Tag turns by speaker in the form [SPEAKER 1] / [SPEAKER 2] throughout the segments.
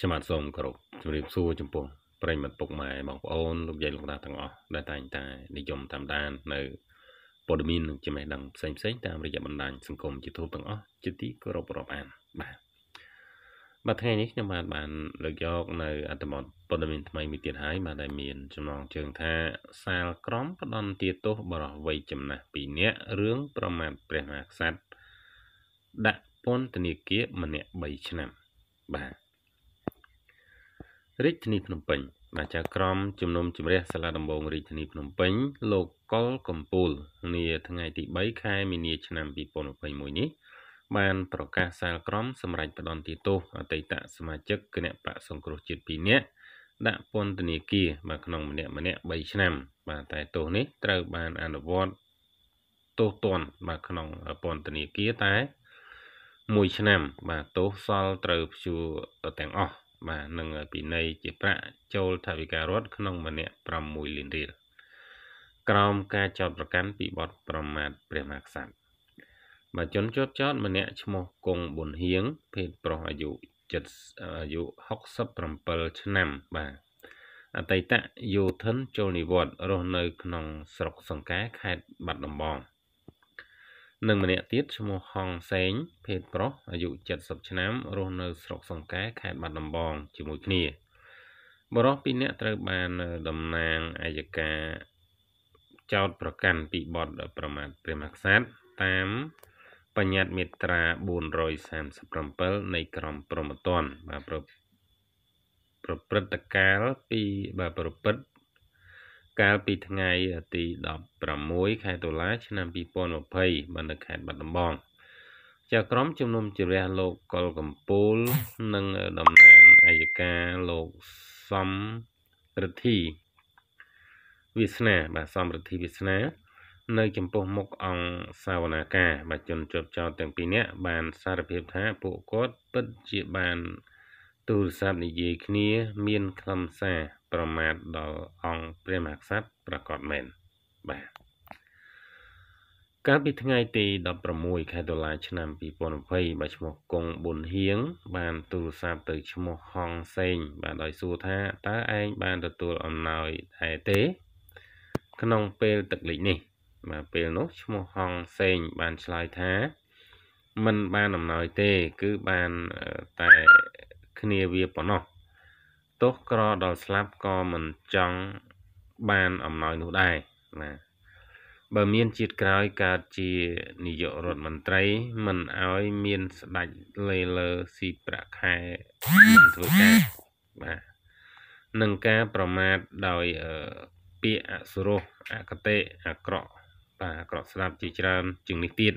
[SPEAKER 1] ខ្ញុំបាទសូមគោរពជំរាបសួរចំពោះប្រិយមិត្តពុកម៉ែបងប្អូនលោកយាយលោកតាទាំងអស់ដែលតែងតែនិយមតាមដាននៅព័ត៌មានចំណេះដឹងផ្សេងផ្សេងតាមរយៈបណ្ដាញសង្គម YouTube ទាំងអស់ជាទីគោរពរាប់អានបាទបាទថ្ងៃនេះខ្ញុំបាទបានលើកយកនៅអត្ថបទព័ត៌មានថ្មីមួយទៀតហើយបាទដែលមានចំណងជើងថាសាលក្រមផ្ដន់ទាទោសបរិវ័យចំណាស់2នាក់រឿងប្រមាថព្រះមហាក្សត្រដាក់ពន្ធនាគារម្នាក់3ឆ្នាំបាទរាជធានីភ្នំពេញបាទចៅក្រមជំនុំជម្រះសាលាដំបងរាជធានីភ្នំពេញលោកកុលកំពូលនាថ្ងៃទី3ខែមីនាឆ្នាំ2021នេះបានប្រកាសសាលក្រមសម្រាប់ផ្ដន្ទាទោសអតីតសមាជិកគណៈបកសង្គ្រោះជាតិ2នាក់ដាក់ពន្ធនាគារបាទក្នុងម្នាក់ម្នាក់3ឆ្នាំបាទតែទោសនេះត្រូវបានអនុវត្តទោសទណ្ឌបាទក្នុងពន្ធនាគារតែ1ឆ្នាំបាទទោសសល់ត្រូវព្យួរទាំងអស់បាទនឹងពីនៃ ជាប្រាក់ចូលថវិការដ្ឋក្នុងម្នាក់6លានរៀលក្រោមការចោទប្រកាន់ពីបទប្រមាថព្រះមហាក្សត្របើជនជាប់ចោទម្នាក់ឈ្មោះគង់ប៊ុនហៀងភេទប្រុសអាយុ7អាយុ67ឆ្នាំបាទអតីតយោធិនចូលនិវត្តន៍រស់នៅ ក្នុងស្រុកសង្កែខេត្តបាត់ដំបងនិងម្នាក់ទៀតឈ្មោះហងសេង ភេទប្រុសអាយុ70ឆ្នាំរស់នៅស្រុកសង្កែខេត្តបាត់ដំបងជាមួយគ្នាបរិសពីរនាក់ត្រូវបានតំណាងអัยការចោតប្រកាន់ពីបទប្រមាថព្រះមហាក្សត្រតាម បញ្ញត្តិមាត្រា437នៃក្រមព្រហ្មទណ្ឌបាទប្រព្រឹត្តកាលពីបាទប្រព្រឹត្តកាលពីថ្ងៃទី16ខែតុលាឆ្នាំ2020បាននៅខេត្តបាត់ដំបងជាក្រុមជំនុំជម្រះលោកកុលកំពូលនិងតំណាងអัยការលោកសំរិទ្ធីវាសនាបាទសំរិទ្ធីវាសនា នៅ ចំពោះមុខអង្គសាវនាការបាទជនជាប់ចោតទាំងពីរនាក់បានសារភាពថាពួកគាត់ពិតជាបានទូរស័ព្ទនិយាយគ្នា មានខ្លឹមសារប្រមាថដល់អង្គព្រះមហាក្សត្រប្រកបមែនបាទកាលពីថ្ងៃទី16ខែតុលាឆ្នាំ2020បាទឈ្មោះកុងប៊ុនហៀងបានទូរស័ព្ទទៅឈ្មោះហងសេងបាទដោយសួរថាតើឯងបានទទួលអំណោយដែរទេ ក្នុងពេលទឹកលិចនេះបាទពេលនោះឈ្មោះហងសេងបានឆ្លើយថាមិនបានអំណោយទេ គឺបានតែគ្នាវាប៉ុណ្ណោះទោះក្រដល់ស្លាប់ក៏មិនចង់បានអំណោយនោះដែរណាបើមានជាតិក្រោយកើតជានាយករដ្ឋមន្ត្រីមិនអោយមានស្ដេចលេលើស៊ីប្រាក់ខែមិនធ្វើការបាទនឹងការប្រមាថដោយពាក្យអសុរោះអកតេអាក្រក់បាទអាក្រក់ស្ដាប់ជាច្រើនជាងនេះទៀត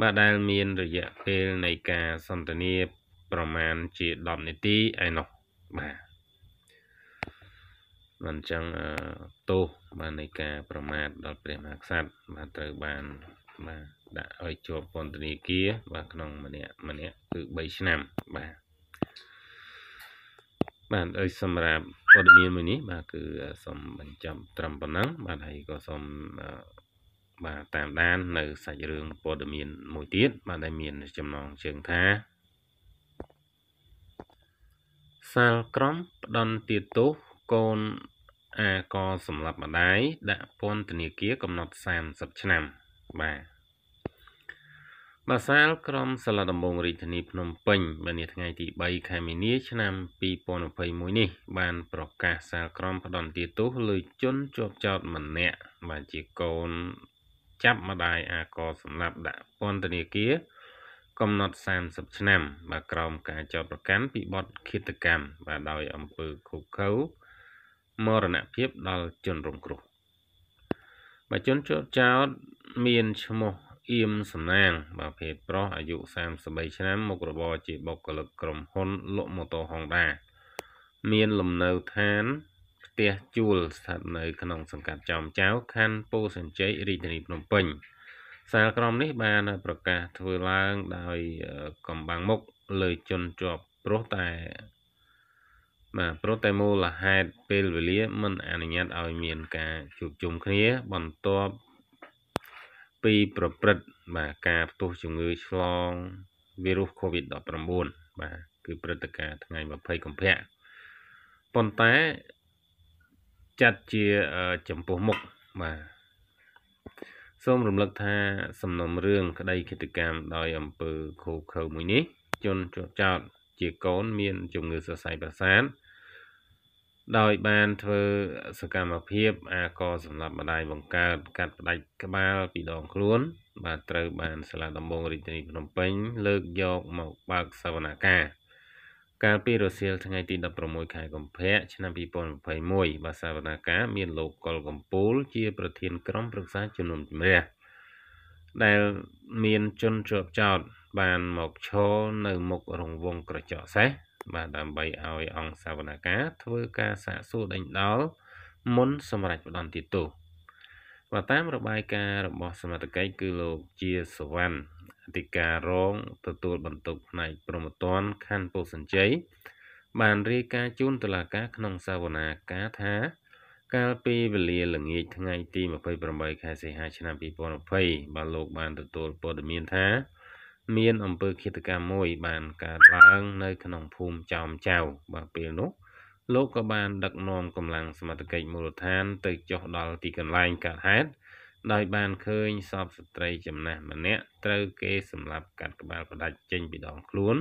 [SPEAKER 1] បាទដែលមានរយៈពេលនៃការសន្ទនាប្រមាណជា10នាទីឯណោះបាទមិនអញ្ចឹងទោសបាននៃការប្រមាថដល់ព្រះមហាក្សត្របាទត្រូវបានបាទដាក់ឲ្យជាប់ពន្ធនាគារបាទក្នុងម្នាក់ម្នាក់គឺ3ឆ្នាំបាទបាទអើសម្រាប់ព័ត៌មានមួយនេះបាទគឺសូមបញ្ចប់ត្រឹមប៉ុណ្ណឹង បាទហើយក៏សូមបាទតាមដាន នៅសាច់រឿងព័ត៌មានមួយទៀតបាទដែលមាន ចំណងជើងថាសាលក្រមផ្ដន្ទាទោសកូនអាកសម្លាប់ម្ដាយដាក់ពន្ធនាគារកំណត់30ឆ្នាំបាទបាសាលក្រមសាលាដំបងរាជធានីភ្នំពេញបាននាថ្ងៃទី3ខែមីនាឆ្នាំ2021នេះ បានប្រកាសសាលក្រមផ្ដន្ទាទោសលើជនជាប់ចោតម្នាក់បាទជាកូនចាប់ម្ដាយអាកសម្លាប់ដាក់ពន្ធនាគារកំណត់30ឆ្នាំ បាទក្រោមការចោទប្រកាន់ពីបទឃាតកម្មបាទដោយអំពើឃុកឃៅមរណភាពដល់ជនរងគ្រោះបាទជនជាប់ចោតមានឈ្មោះអៀមសំណាងបាទភេទប្រុសអាយុ33ឆ្នាំមុខរបរជាបុគ្គលិកក្រុមហ៊ុនលក់ម៉ូតូ Honda មានលំនៅឋាន ផ្ទះជួលស្ថិតនៅក្នុងសង្កាត់ចោមចៅខណ្ឌពោធិ៍សែនជ័យរាជធានីភ្នំពេញ។សាលក្រមនេះបានប្រកាសធ្វើឡើងដោយកំបាំងមុខលើជនជាប់ព្រោះតែបាទព្រោះតែមូលហេតុពេលវេលាមិនអនុញ្ញាតឲ្យមានការជួបជុំគ្នាបន្ទាប់ពីប្រព្រឹត្តបាទការផ្ទុះជំងឺឆ្លងវីរុស COVID-19 បាទគឺព្រឹត្តិការណ៍ថ្ងៃ20កុម្ភៈប៉ុន្តែចាត់ជាចំពោះមុខបាទសូមរំលឹកថាសំណុំរឿងក្តីឃាតកម្មដោយអំពើឃោរឃៅមួយនេះជនជាប់ចោតជាកូនមាន ជំងឺសរសៃប្រសាទដោយបានធ្វើសកម្មភាព អាកសម្រាប់ម្ដាយបង្កើតកាត់ផ្ដាច់ក្បាលពីដងខ្លួនបាទត្រូវបានសាលាដំបងរាជធានីភ្នំពេញលើកយកមកបើកសវនាការកាលពីរសៀលថ្ងៃទី16ខែកុម្ភៈឆ្នាំ2021បាទសវនាការមានលោកកុលកំពូល ជាប្រធានក្រុមប្រឹក្សាជំនុំជម្រះដែលមានជនជាប់ចោតបានមកឈរនៅមុខរង្វង់ក្រចកសេះបាទដើម្បីឲ្យអង្គសវនាការធ្វើការសាកសួរដេញដោលមុនសម្រាប់ផ្ដន់ទោសបាទតាមរបាយការណ៍របស់សមាជិកគឺលោកជាសវណ្ណធិការរងទទួលបន្ទុកផ្នែកប្រមត្តនខណ្ឌពោធិ៍សែនជ័យបានរាយការណ៍ជូនតុលាការក្នុងសវនាការថាកាលពីវេលាល្ងាចថ្ងៃទី28ខែសីហាឆ្នាំ2020បាទលោកបានទទួលព័ត៌មានថាមានអំពើឃាតកម្មមួយបានកើតឡើងនៅក្នុងភូមិចោមចៅបាទពេលនោះលោកក៏បានដឹកនាំកម្លាំងសមត្ថកិច្ចមូលដ្ឋានទៅចុះដល់ទីកន្លែងកើតហេតុដោយបានឃើញសពស្ត្រីចំណាស់ម្នាក់ត្រូវគេសម្លាប់កាត់ក្បាលផ្ដាច់ចេញពីដងខ្លួន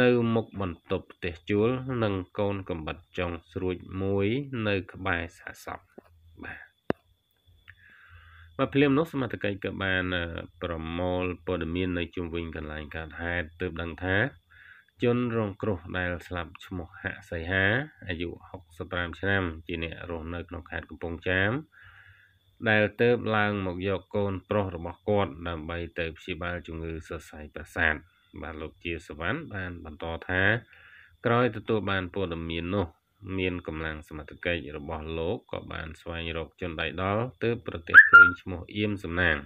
[SPEAKER 1] នៅ មុខបន្ទប់ផ្ទះជួលនិងកូនកំបិតចុងស្រួចមួយ នៅក្បែរសាសពបាទបាទភ្លាមនោះ សមត្ថកិច្ចក៏បានប្រមូលព័ត៌មាននៅជុំវិញកន្លែងកើតហេតុទើបដឹងថាជនរងគ្រោះដែលស្លាប់ឈ្មោះហសីហាអាយុ65ឆ្នាំ ជាអ្នករស់នៅក្នុងខេត្តកំពង់ចាមដែលទៅបឡើងមកយកកូនប្រុសរបស់គាត់ដើម្បីទៅព្យាបាលជំងឺសរសៃប្រសាទបាទលោកជាសវណ្ណបានបន្តថាក្រោយទទួលបានព័ត៌មាននោះ មានកម្លាំងសមត្ថកិច្ចរបស់លោកក៏បាន ស្វែងរកជនដៃដល់ទើបប្រទេសឃើញឈ្មោះអៀមសំណាង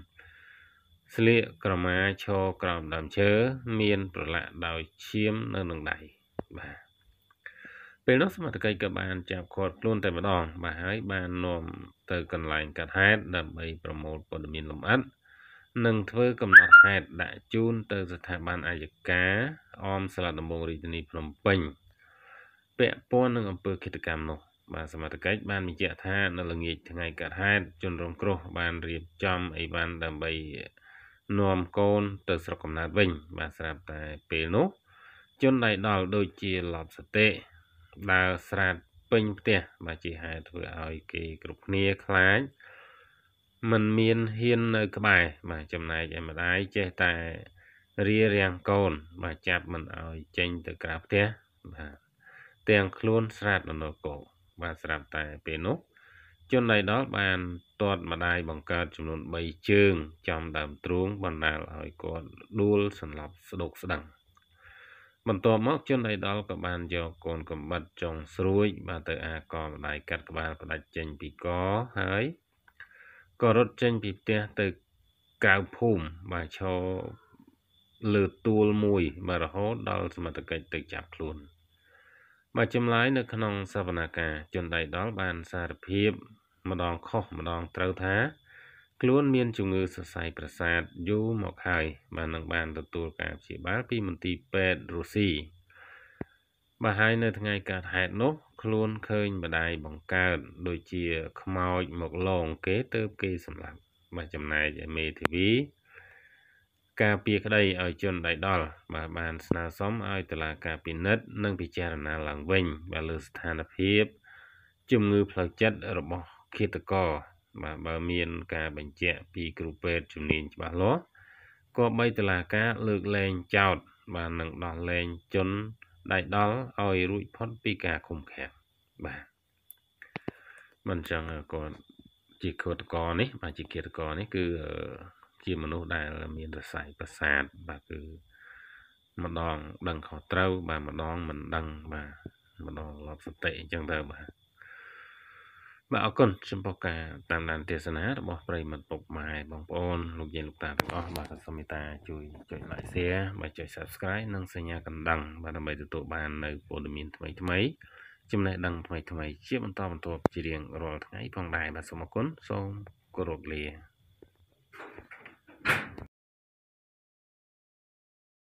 [SPEAKER 1] ស្លៀកក្រមាឈរក្រោមដើមឈើមានប្រឡាក់ដោយឈាមនៅនឹងដៃបាទពេលនោះសមត្ថកិច្ចក៏បានចាប់គាត់ខ្លួនតែម្ដងបាទហើយបាននាំទៅកន្លែងកាត់ហេតុដើម្បីប្រមូលព័ត៌មានលម្អិតនិងធ្វើកំណត់ហេតុដាក់ជូន ទៅ ស្ថាប័នអាយកាអមស្លាត់ដំបងរាជធានីភ្នំពេញពាក់ព័ន្ធនឹងអំពើឃាតកម្មនោះបាទសមត្ថកិច្ចបានបញ្ជាក់ថា នៅល្ងាចថ្ងៃកើតហេតុជនរងគ្រោះបានរៀបចំអីវ៉ាន់ដើម្បីនាំកូនទៅស្រុកកំណើតវិញបាទស្រាប់តែពេលនោះជនដៃដល់ដូចជាឡប់សតិដើរស្រាតពេញផ្ទះបាទជាហេតុធ្វើឲ្យគេគ្រប់គ្នាខ្លាចมันមានហ៊ាននៅក្បែរបាទចំណែកឯម្ដាយចេះតែរារាំងកូនបាទចាប់មិនឲ្យចេញទៅក្រៅផ្ទះបាទទាំងខ្លួនស្រាតនរកោបាទស្រាប់តែពេលនោះជនណៃដល់បានទាត់ម្ដាយបង្កើតចំនួន3ជើង ចំដើមទ្រូងបណ្ដាលឲ្យគាត់ដួលសន្លប់ស្ដុកស្ដឹងបន្ទាប់មកជនអៃដលក៏បានយកកូនកំបិតចុងស្រួយ បានទៅ អាកកម្ដាយកាត់ក្បាលផ្ដាច់ចេញពីកហើយក៏រត់ចេញពីផ្ទះទៅក្រៅភូមិបាទឈរលើទួលមួយ បាទរហូតដល់សមត្ថកិច្ចទៅចាប់ខ្លួន បាទចម្លើយនៅក្នុងសវនាការជនដៃដល់បានសារភាព ម្ដងខុសម្ដងត្រូវថាខ្លួនមានជំងឺសរសៃប្រសាទយូរមកហើយបាននឹងបានទទួលការព្យាបាលពីមន្ទីរពេទ្យរុស្ស៊ីបាទហើយនៅថ្ងៃកើតហេតុនោះខ្លួនឃើញម្ដាយបង្កើតដូចជាខ្មោចមកលងគេទៅគេសម្លាប់បាទចំណែកឯមេធាវី ការពីក្តីឲ្យជនដៃដល់បាទបានស្នើសុំឲ្យតុលាការពិនិត្យនិងពិចារណាឡើងវិញបាទលើស្ថានភាពជំងឺផ្លូវចិត្តរបស់ឃាតករបាទបើមានការបញ្ជាក់ពីគ្រូពេទ្យជំនាញច្បាស់លាស់គប្បីតឡាការលើកលែងចោតបាទនឹងដោះលែងជនដៃដល់ឲ្យរួចផុតពីការឃុំឃាំងបាទមិនចឹងគាត់ជាគតកនេះបាទជាគតកនេះគឺជាមនុស្សដែលមានរស័យប្រសាទបាទគឺម្ដងដឹងខុសត្រូវ បាទម្ដងមិនដឹងបាទម្ដងលប់សតិអញ្ចឹងទៅបាទបាទអរគុណចំពោះការតាមដានទេសនារបស់ប្រិមត្តពុកម៉ែបងប្អូនលោកយាយលោកតាទាំងអស់បាទសូមមេត្តាជួយចុច like share បាទចុច subscribe និងសញ្ញាកណ្ដឹងបាទដើម្បីទទួលបាននៅព័ត៌មានថ្មីថ្មីចំណេះដឹងថ្មីថ្មី ជាបន្តបន្ទាប់ជារៀងរាល់ថ្ងៃផងដែរបាទសូមអរគុណសូមគោរពលា